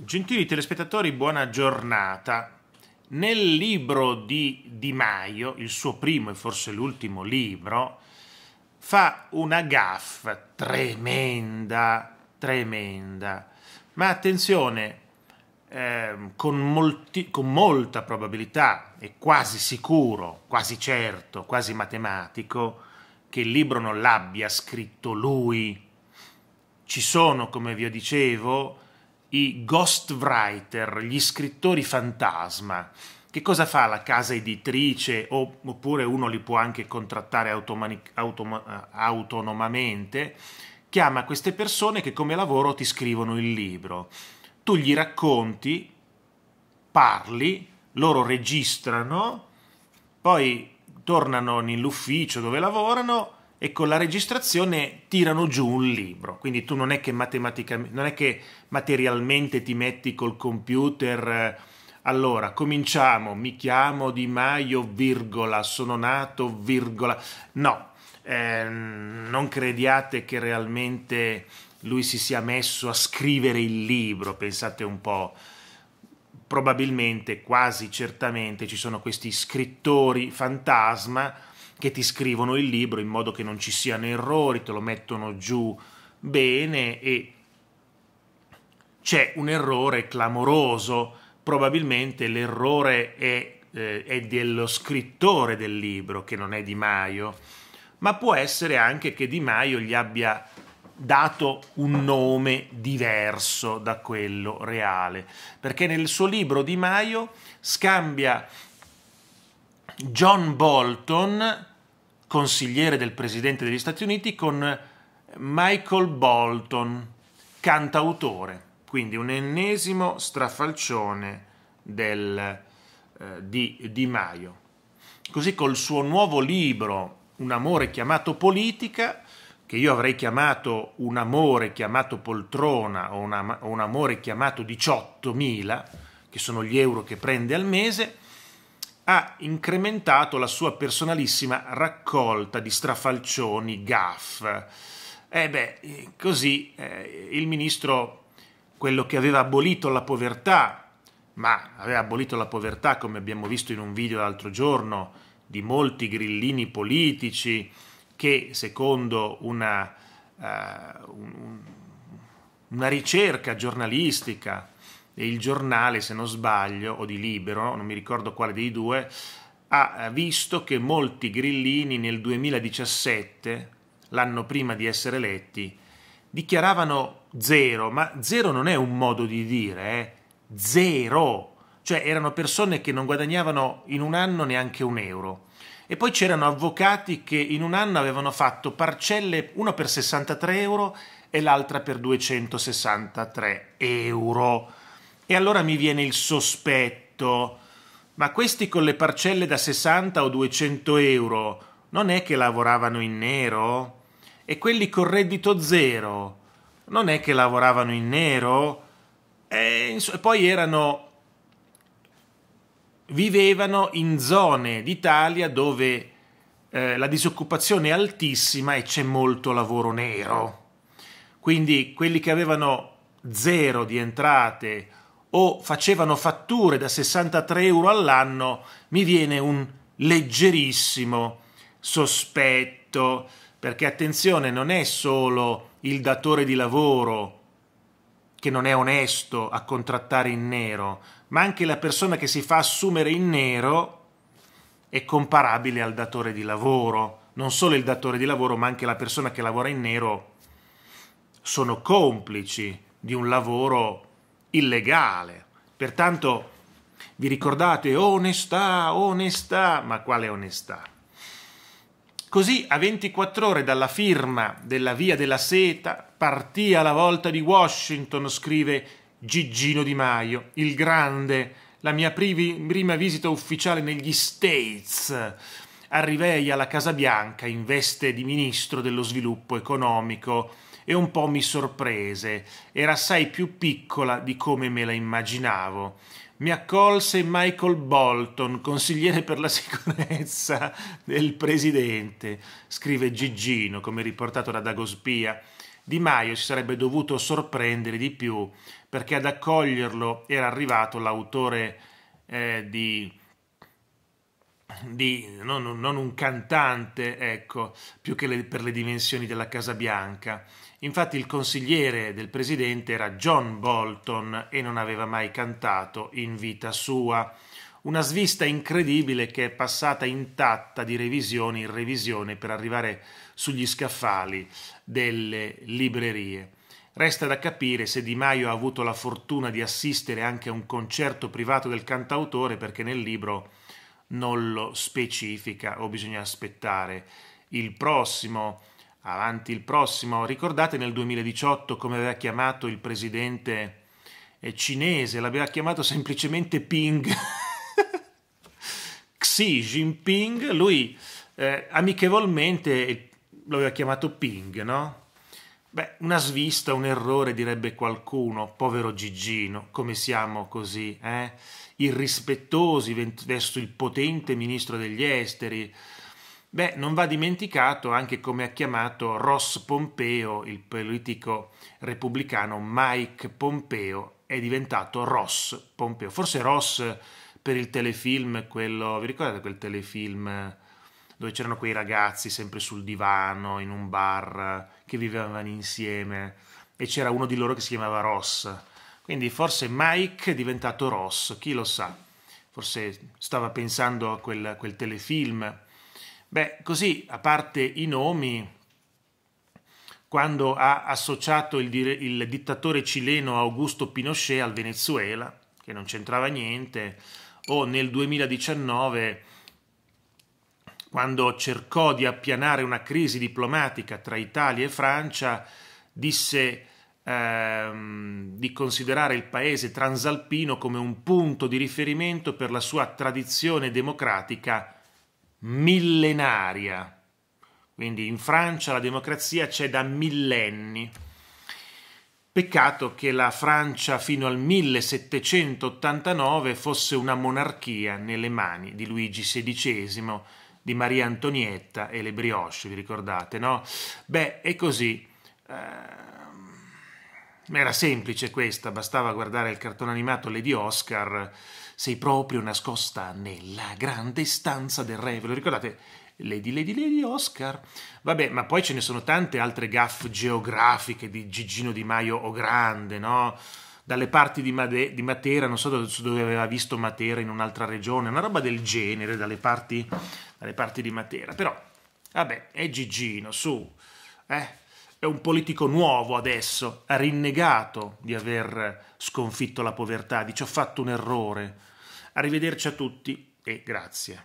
Gentili telespettatori, buona giornata. Nel libro di Di Maio, il suo primo e forse l'ultimo libro, fa una gaffa tremenda, tremenda. Ma attenzione, eh, con, molti, con molta probabilità è quasi sicuro, quasi certo, quasi matematico, che il libro non l'abbia scritto lui. Ci sono, come vi dicevo, i ghostwriter, gli scrittori fantasma. Che cosa fa la casa editrice oppure uno li può anche contrattare autonomamente? Chiama queste persone che come lavoro ti scrivono il libro. Tu gli racconti, parli, loro registrano, poi tornano nell'ufficio dove lavorano, e con la registrazione tirano giù un libro. Quindi tu non è che, matematicamente, non è che materialmente ti metti col computer. Eh, allora, cominciamo, mi chiamo Di Maio, virgola, sono nato, virgola. No, eh, non crediate che realmente lui si sia messo a scrivere il libro, pensate un po'. Probabilmente, quasi certamente, ci sono questi scrittori fantasma che ti scrivono il libro in modo che non ci siano errori, te lo mettono giù bene e c'è un errore clamoroso, probabilmente l'errore è, eh, è dello scrittore del libro, che non è Di Maio, ma può essere anche che Di Maio gli abbia dato un nome diverso da quello reale, perché nel suo libro Di Maio scambia John Bolton, consigliere del presidente degli Stati Uniti, con Michael Bolton, cantautore, quindi un ennesimo strafalcione del, eh, di Di Maio. Così col suo nuovo libro Un amore chiamato politica, che io avrei chiamato un amore chiamato poltrona o, una, o un amore chiamato 18.000, che sono gli euro che prende al mese, ha incrementato la sua personalissima raccolta di strafalcioni, gaff. E eh beh, così eh, il ministro, quello che aveva abolito la povertà, ma aveva abolito la povertà come abbiamo visto in un video l'altro giorno, di molti grillini politici che secondo una, uh, un, una ricerca giornalistica il giornale, se non sbaglio, o di Libero, non mi ricordo quale dei due, ha eh, visto che molti grillini nel 2017, l'anno prima di essere eletti, dichiaravano zero, ma zero non è un modo di dire, eh? zero, cioè erano persone che non guadagnavano in un anno neanche un euro. E poi c'erano avvocati che in un anno avevano fatto parcelle, una per 63 euro e l'altra per 263 euro e allora mi viene il sospetto, ma questi con le parcelle da 60 o 200 euro non è che lavoravano in nero? E quelli con reddito zero non è che lavoravano in nero? E poi erano vivevano in zone d'Italia dove eh, la disoccupazione è altissima e c'è molto lavoro nero. Quindi quelli che avevano zero di entrate o facevano fatture da 63 euro all'anno, mi viene un leggerissimo sospetto, perché attenzione, non è solo il datore di lavoro che non è onesto a contrattare in nero, ma anche la persona che si fa assumere in nero è comparabile al datore di lavoro. Non solo il datore di lavoro, ma anche la persona che lavora in nero sono complici di un lavoro illegale. Pertanto vi ricordate onestà, onestà, ma quale onestà? Così a 24 ore dalla firma della Via della Seta partì alla volta di Washington, scrive Gigino Di Maio, il grande, la mia prima visita ufficiale negli States. Arrivei alla Casa Bianca in veste di ministro dello sviluppo economico e un po' mi sorprese. Era assai più piccola di come me la immaginavo. Mi accolse Michael Bolton, consigliere per la sicurezza del presidente, scrive Gigino, come riportato da Dagospia. Di Maio si sarebbe dovuto sorprendere di più perché ad accoglierlo era arrivato l'autore eh, di di, non, non, un cantante, ecco, più che le, per le dimensioni della Casa Bianca. Infatti il consigliere del presidente era John Bolton e non aveva mai cantato in vita sua. Una svista incredibile che è passata intatta di revisione in revisione per arrivare sugli scaffali delle librerie. Resta da capire se Di Maio ha avuto la fortuna di assistere anche a un concerto privato del cantautore perché nel libro non lo specifica o bisogna aspettare il prossimo, avanti il prossimo. Ricordate nel 2018 come aveva chiamato il presidente eh, cinese, l'aveva chiamato semplicemente Ping. Xi Jinping, lui eh, amichevolmente lo aveva chiamato Ping, no? Beh, una svista, un errore direbbe qualcuno, povero Gigino, come siamo così, eh? irrispettosi verso il potente ministro degli esteri. Beh, non va dimenticato anche come ha chiamato Ross Pompeo, il politico repubblicano Mike Pompeo, è diventato Ross Pompeo. Forse Ross per il telefilm, quello, vi ricordate quel telefilm? dove c'erano quei ragazzi sempre sul divano, in un bar, che vivevano insieme e c'era uno di loro che si chiamava Ross. Quindi forse Mike è diventato Ross, chi lo sa, forse stava pensando a quel, quel telefilm. Beh, così, a parte i nomi, quando ha associato il, il, dittatore cileno Augusto Pinochet al Venezuela, che non c'entrava niente, o nel 2019 quando cercò di appianare una crisi diplomatica tra Italia e Francia, disse ehm, di considerare il paese transalpino come un punto di riferimento per la sua tradizione democratica millenaria. Quindi in Francia la democrazia c'è da millenni. Peccato che la Francia fino al 1789 fosse una monarchia nelle mani di Luigi XVI, di Maria Antonietta e le brioche, vi ricordate, no? Beh, è così. Eh, era semplice questa, bastava guardare il cartone animato Lady Oscar, sei proprio nascosta nella grande stanza del re, ve lo ricordate? Lady Lady Lady Oscar. Vabbè, ma poi ce ne sono tante altre gaffe geografiche di Gigino Di Maio o Grande, no? dalle parti di, Made- di Matera, non so dove, aveva visto Matera in un'altra regione, una roba del genere, dalle parti, dalle parti di Matera. Però, vabbè, è Gigino, su, eh, è un politico nuovo adesso, ha rinnegato di aver sconfitto la povertà, dice ho fatto un errore. Arrivederci a tutti e grazie.